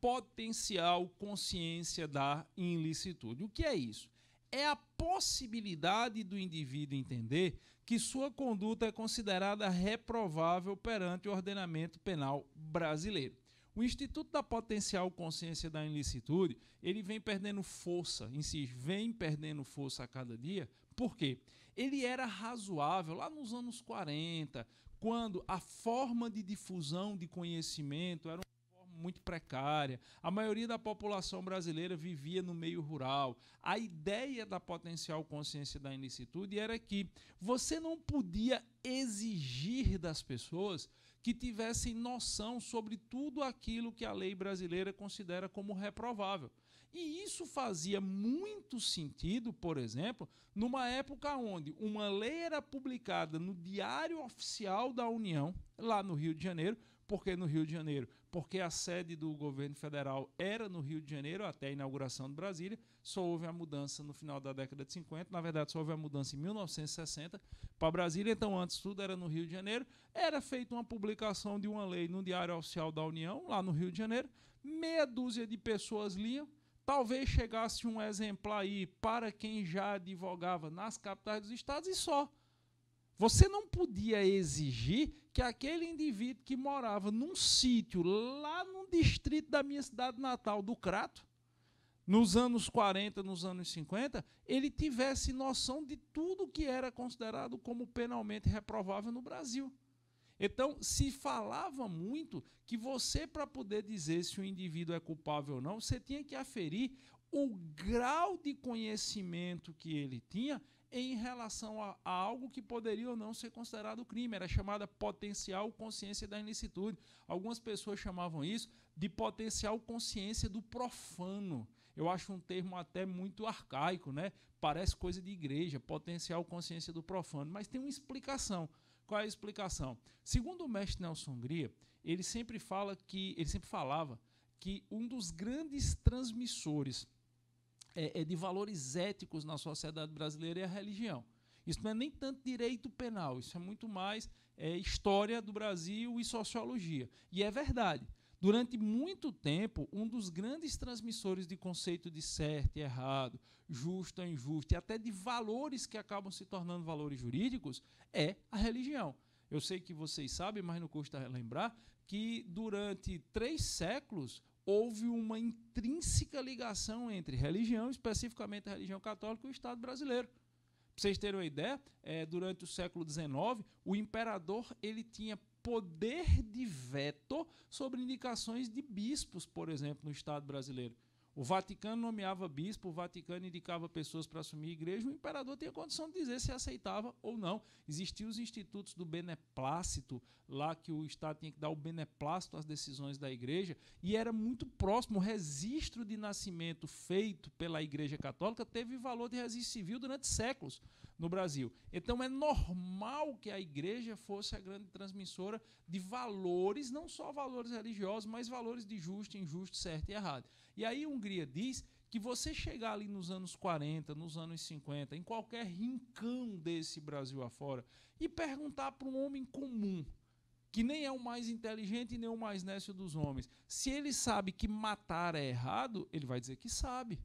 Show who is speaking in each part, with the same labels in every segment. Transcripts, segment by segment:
Speaker 1: potencial consciência da ilicitude. O que é isso? É a possibilidade do indivíduo entender que sua conduta é considerada reprovável perante o ordenamento penal brasileiro. O Instituto da Potencial Consciência da Ilicitude, ele vem perdendo força, insisto, vem perdendo força a cada dia. Por quê? Ele era razoável lá nos anos 40, quando a forma de difusão de conhecimento era muito precária, a maioria da população brasileira vivia no meio rural. A ideia da potencial consciência da ilicitude era que você não podia exigir das pessoas que tivessem noção sobre tudo aquilo que a lei brasileira considera como reprovável. E isso fazia muito sentido, por exemplo, numa época onde uma lei era publicada no Diário Oficial da União, lá no Rio de Janeiro, porque no Rio de Janeiro? Porque a sede do governo federal era no Rio de Janeiro até a inauguração de Brasília, só houve a mudança no final da década de 50, na verdade só houve a mudança em 1960 para Brasília, então antes tudo era no Rio de Janeiro, era feita uma publicação de uma lei no Diário Oficial da União, lá no Rio de Janeiro, meia dúzia de pessoas liam, talvez chegasse um exemplar aí para quem já advogava nas capitais dos estados e só. Você não podia exigir que aquele indivíduo que morava num sítio lá no distrito da minha cidade natal, do Crato, nos anos 40, nos anos 50, ele tivesse noção de tudo que era considerado como penalmente reprovável no Brasil. Então, se falava muito que você, para poder dizer se o indivíduo é culpável ou não, você tinha que aferir o grau de conhecimento que ele tinha em relação a, a, algo que poderia ou não ser considerado crime. Era chamada potencial consciência da ilicitude. Algumas pessoas chamavam isso de potencial consciência do profano. Eu acho um termo até muito arcaico, né? Parece coisa de igreja, potencial consciência do profano. Mas tem uma explicação. Qual é a explicação? Segundo o mestre Nelson Gria ele sempre fala que ele sempre falava que um dos grandes transmissores é, é de valores éticos na sociedade brasileira é a religião. Isso não é nem tanto direito penal, isso é muito mais é, história do Brasil e sociologia. E é verdade. Durante muito tempo, um dos grandes transmissores de conceito de certo e errado, justo e injusto, e até de valores que acabam se tornando valores jurídicos, é a religião. Eu sei que vocês sabem, mas não custa lembrar, que durante três séculos houve uma intrínseca ligação entre religião, especificamente a religião católica, e o Estado brasileiro. Para vocês terem uma ideia, é, durante o século XIX, o imperador ele tinha poder de veto sobre indicações de bispos, por exemplo, no Estado brasileiro. O Vaticano nomeava bispo, o Vaticano indicava pessoas para assumir a igreja, o imperador tinha condição de dizer se aceitava ou não. Existiam os institutos do beneplácito, lá que o Estado tinha que dar o beneplácito às decisões da igreja, e era muito próximo. O registro de nascimento feito pela Igreja Católica teve valor de registro civil durante séculos no Brasil. Então é normal que a igreja fosse a grande transmissora de valores, não só valores religiosos, mas valores de justo, injusto, certo e errado. E aí Hungria diz que você chegar ali nos anos 40, nos anos 50, em qualquer rincão desse Brasil afora e perguntar para um homem comum, que nem é o mais inteligente e nem o mais nécio dos homens, se ele sabe que matar é errado, ele vai dizer que sabe.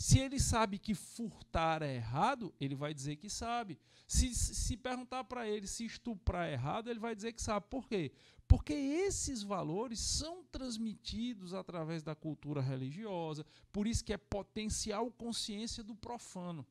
Speaker 1: Se ele sabe que furtar é errado, ele vai dizer que sabe. Se, se perguntar para ele se estuprar é errado, ele vai dizer que sabe. Por quê? Porque esses valores são transmitidos através da cultura religiosa, por isso que é potencial consciência do profano,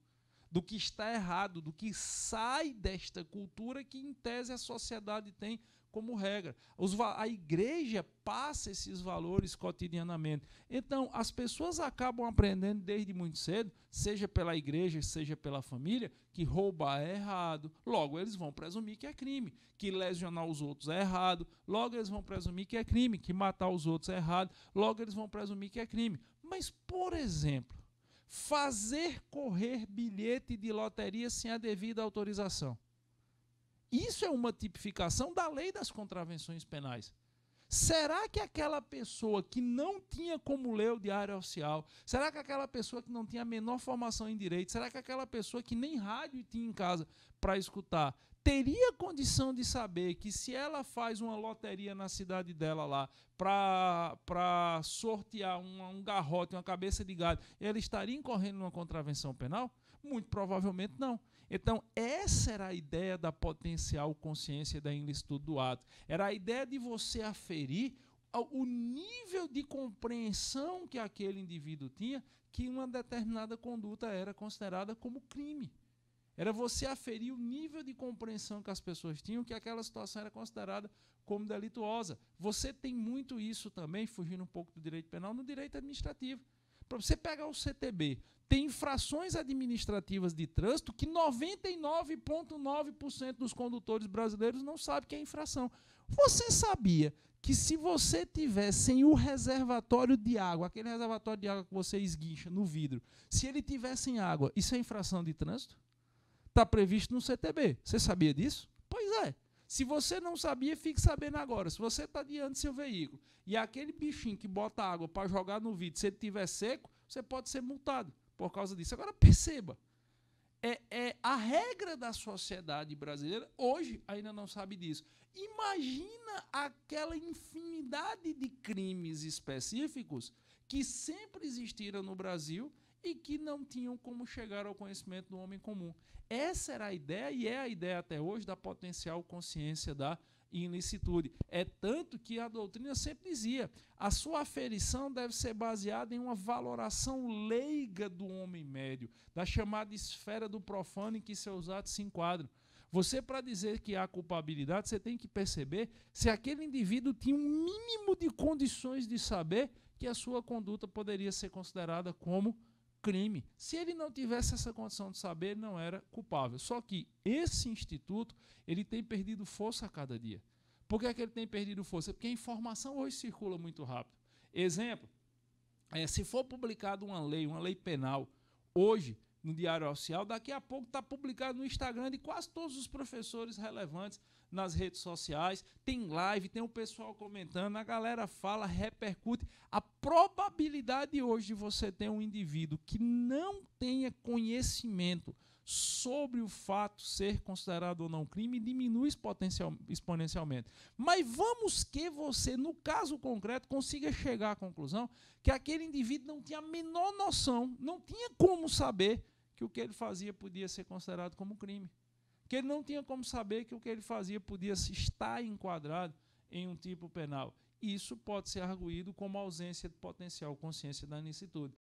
Speaker 1: do que está errado, do que sai desta cultura que, em tese, a sociedade tem como regra. Os, a igreja passa esses valores cotidianamente. Então, as pessoas acabam aprendendo desde muito cedo, seja pela igreja, seja pela família, que roubar é errado. Logo, eles vão presumir que é crime. Que lesionar os outros é errado. Logo, eles vão presumir que é crime. Que matar os outros é errado. Logo, eles vão presumir que é crime. Mas, por exemplo, fazer correr bilhete de loteria sem a devida autorização. Isso é uma tipificação da lei das contravenções penais. Será que aquela pessoa que não tinha como ler o diário oficial, será que aquela pessoa que não tinha a menor formação em direito, será que aquela pessoa que nem rádio tinha em casa para escutar, teria condição de saber que se ela faz uma loteria na cidade dela lá para sortear um, um garrote, uma cabeça de gado, ela estaria incorrendo numa contravenção penal? Muito provavelmente não. Então, essa era a ideia da potencial consciência da ilicitude do ato. Era a ideia de você aferir o nível de compreensão que aquele indivíduo tinha que uma determinada conduta era considerada como crime. Era você aferir o nível de compreensão que as pessoas tinham que aquela situação era considerada como delituosa. Você tem muito isso também, fugindo um pouco do direito penal, no direito administrativo. Para você pegar o CTB, tem infrações administrativas de trânsito que 99,9% dos condutores brasileiros não sabe que é infração. Você sabia que se você tiver sem o reservatório de água, aquele reservatório de água que você esguincha no vidro, se ele tiver sem água, isso é infração de trânsito? Está previsto no CTB. Você sabia disso? Se você não sabia, fique sabendo agora. Se você está diante do seu veículo e aquele bichinho que bota água para jogar no vidro, se ele estiver seco, você pode ser multado por causa disso. Agora perceba, é, é, a regra da sociedade brasileira hoje ainda não sabe disso. Imagina aquela infinidade de crimes específicos que sempre existiram no Brasil e que não tinham como chegar ao conhecimento do homem comum. Essa era a ideia e é a ideia até hoje da potencial consciência da ilicitude. É tanto que a doutrina sempre dizia: a sua aferição deve ser baseada em uma valoração leiga do homem médio, da chamada esfera do profano em que seus atos se enquadram. Você, para dizer que há culpabilidade, você tem que perceber se aquele indivíduo tinha um mínimo de condições de saber que a sua conduta poderia ser considerada como crime. Se ele não tivesse essa condição de saber, ele não era culpável. Só que esse instituto, ele tem perdido força a cada dia. Por que, é que ele tem perdido força? Porque a informação hoje circula muito rápido. Exemplo, é, se for publicada uma lei, uma lei penal, hoje, no Diário Oficial. Daqui a pouco está publicado no Instagram de quase todos os professores relevantes nas redes sociais. Tem live, tem o pessoal comentando, a galera fala, repercute. A probabilidade hoje de você ter um indivíduo que não tenha conhecimento sobre o fato ser considerado ou não crime diminui exponencialmente. Mas vamos que você, no caso concreto, consiga chegar à conclusão que aquele indivíduo não tinha a menor noção, não tinha como saber que o que ele fazia podia ser considerado como crime. Que ele não tinha como saber que o que ele fazia podia estar enquadrado em um tipo penal. Isso pode ser arguído como ausência de potencial consciência da inicitude.